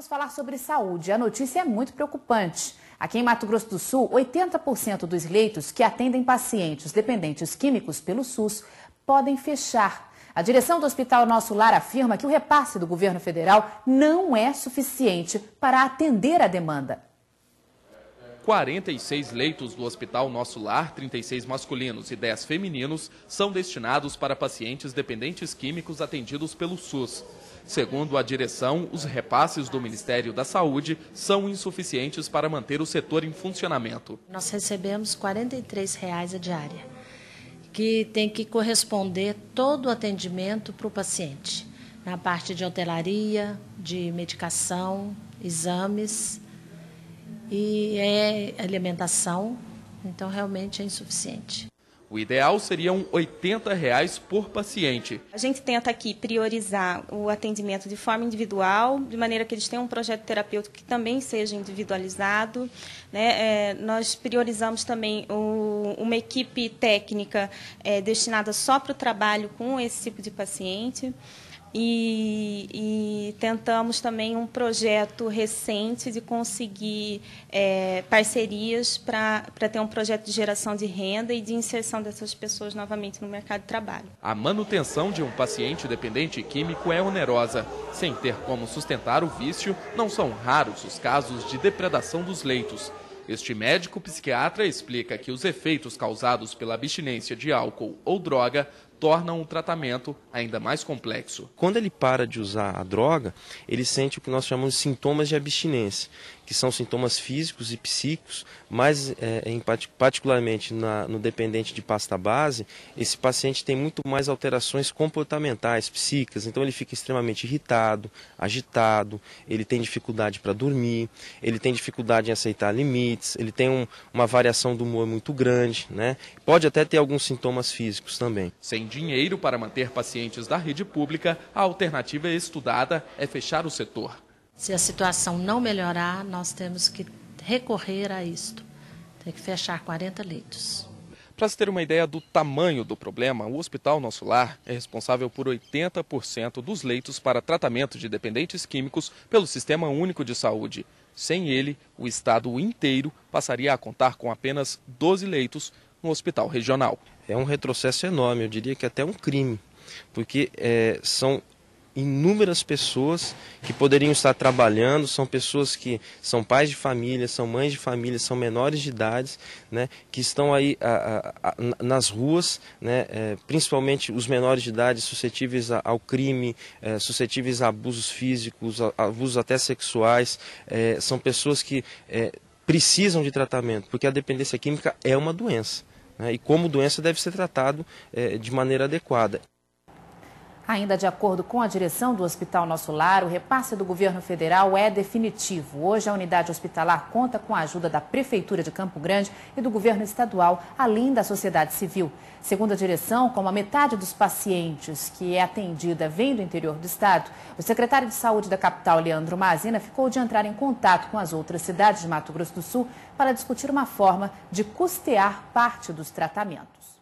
vamos falar sobre saúde. A notícia é muito preocupante. Aqui em Mato Grosso do Sul, 80% dos leitos que atendem pacientes dependentes químicos pelo SUS podem fechar. A direção do Hospital Nosso Lar afirma que o repasse do governo federal não é suficiente para atender a demanda. 46 leitos do Hospital Nosso Lar, 36 masculinos e 10 femininos, são destinados para pacientes dependentes químicos atendidos pelo SUS. Segundo a direção, os repasses do Ministério da Saúde são insuficientes para manter o setor em funcionamento. Nós recebemos R$ 43,00 a diária, que tem que corresponder todo o atendimento para o paciente, na parte de hotelaria, de medicação, exames, e é alimentação, então realmente é insuficiente. O ideal seriam R$ 80 por paciente. A gente tenta aqui priorizar o atendimento de forma individual, de maneira que eles tenham um projeto terapêutico que também seja individualizado. Né? É, nós priorizamos também o, uma equipe técnica é, destinada só para o trabalho com esse tipo de paciente. E, e, tentamos também um projeto recente de conseguir é, parcerias para ter um projeto de geração de renda e de inserção dessas pessoas novamente no mercado de trabalho. A manutenção de um paciente dependente químico é onerosa. Sem ter como sustentar o vício, não são raros os casos de depredação dos leitos. Este médico psiquiatra explica que os efeitos causados pela abstinência de álcool ou droga tornam o tratamento ainda mais complexo. Quando ele para de usar a droga, ele sente o que nós chamamos de sintomas de abstinência, que são sintomas físicos e psíquicos, mas é, em, particularmente na, no dependente de pasta base, esse paciente tem muito mais alterações comportamentais, psíquicas, então ele fica extremamente irritado, agitado, ele tem dificuldade para dormir, ele tem dificuldade em aceitar limites, ele tem um, uma variação do humor muito grande, né? pode até ter alguns sintomas físicos também. Sem dinheiro para manter pacientes da rede pública, a alternativa é estudada é fechar o setor. Se a situação não melhorar, nós temos que recorrer a isto. Tem que fechar 40 leitos. Para se ter uma ideia do tamanho do problema, o Hospital Nosso Lar é responsável por 80% dos leitos para tratamento de dependentes químicos pelo Sistema Único de Saúde. Sem ele, o estado inteiro passaria a contar com apenas 12 leitos no hospital regional. É um retrocesso enorme, eu diria que até um crime, porque é, são inúmeras pessoas que poderiam estar trabalhando, são pessoas que são pais de família, são mães de família, são menores de idade, né, que estão aí a, a, a, nas ruas, né, é, principalmente os menores de idade suscetíveis ao crime, é, suscetíveis a abusos físicos, a, abusos até sexuais, é, são pessoas que é, precisam de tratamento, porque a dependência química é uma doença né, e como doença deve ser tratado é, de maneira adequada. Ainda de acordo com a direção do Hospital Nosso Lar, o repasse do governo federal é definitivo. Hoje, a unidade hospitalar conta com a ajuda da Prefeitura de Campo Grande e do governo estadual, além da sociedade civil. Segundo a direção, como a metade dos pacientes que é atendida vem do interior do estado, o secretário de Saúde da capital, Leandro Mazina, ficou de entrar em contato com as outras cidades de Mato Grosso do Sul para discutir uma forma de custear parte dos tratamentos.